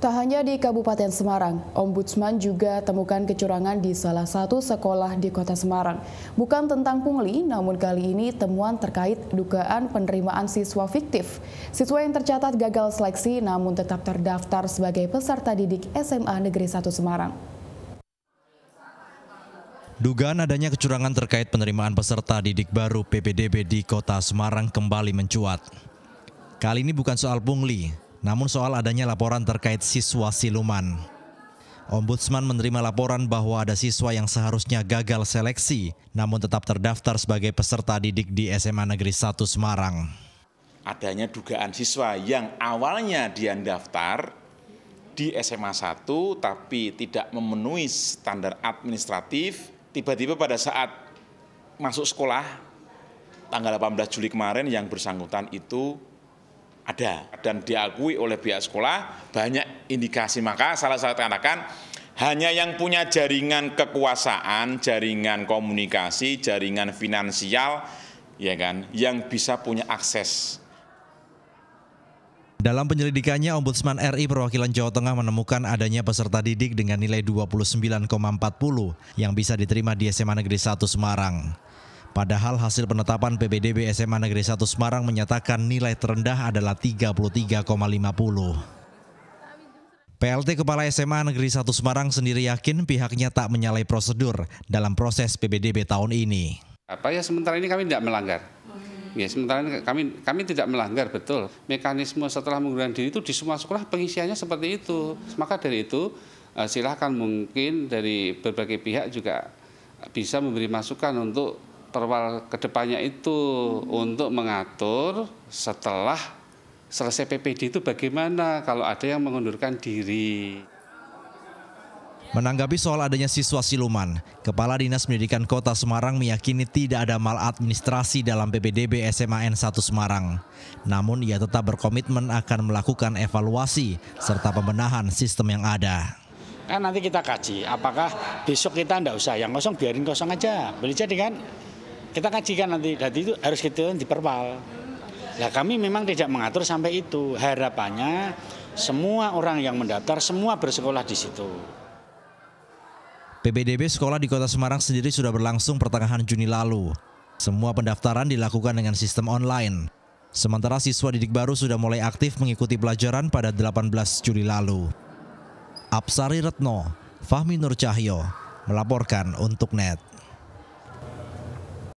Tak hanya di Kabupaten Semarang, Ombudsman juga temukan kecurangan di salah satu sekolah di kota Semarang. Bukan tentang pungli, namun kali ini temuan terkait dugaan penerimaan siswa fiktif. Siswa yang tercatat gagal seleksi namun tetap terdaftar sebagai peserta didik SMA Negeri 1 Semarang. Dugaan adanya kecurangan terkait penerimaan peserta didik baru PPDB di kota Semarang kembali mencuat. Kali ini bukan soal pungli, namun soal adanya laporan terkait siswa siluman. Ombudsman menerima laporan bahwa ada siswa yang seharusnya gagal seleksi, namun tetap terdaftar sebagai peserta didik di SMA Negeri 1 Semarang. Adanya dugaan siswa yang awalnya dia daftar di SMA 1 tapi tidak memenuhi standar administratif, tiba-tiba pada saat masuk sekolah tanggal 18 Juli kemarin yang bersangkutan itu ada dan diakui oleh pihak sekolah banyak indikasi maka salah satu katakan hanya yang punya jaringan kekuasaan, jaringan komunikasi, jaringan finansial ya kan yang bisa punya akses dalam penyelidikannya, Ombudsman RI Perwakilan Jawa Tengah menemukan adanya peserta didik dengan nilai 29,40 yang bisa diterima di SMA Negeri 1 Semarang. Padahal hasil penetapan PBDB SMA Negeri 1 Semarang menyatakan nilai terendah adalah 33,50. PLT Kepala SMA Negeri 1 Semarang sendiri yakin pihaknya tak menyalahi prosedur dalam proses PBDB tahun ini. Apa ya sementara ini kami tidak melanggar. Ya sementara ini kami kami tidak melanggar betul. Mekanisme setelah mengundurkan diri itu di semua sekolah pengisiannya seperti itu. Maka dari itu eh, silahkan mungkin dari berbagai pihak juga bisa memberi masukan untuk perwal kedepannya itu hmm. untuk mengatur setelah selesai PPD itu bagaimana kalau ada yang mengundurkan diri. Menanggapi soal adanya siswa siluman, Kepala Dinas Pendidikan Kota Semarang meyakini tidak ada maladministrasi dalam PPDB SMAN 1 Semarang. Namun ia tetap berkomitmen akan melakukan evaluasi serta pembenahan sistem yang ada kan nanti kita kaji apakah besok kita tidak usah yang kosong biarin kosong aja boleh jadi kan kita kajikan nanti jadi itu harus kita diperpal nah kami memang tidak mengatur sampai itu harapannya semua orang yang mendaftar semua bersekolah di situ PBDB sekolah di Kota Semarang sendiri sudah berlangsung pertengahan Juni lalu. Semua pendaftaran dilakukan dengan sistem online. Sementara siswa didik baru sudah mulai aktif mengikuti pelajaran pada 18 Juli lalu. Apsari Retno, Fahmi Nur Cahyo, melaporkan untuk NET.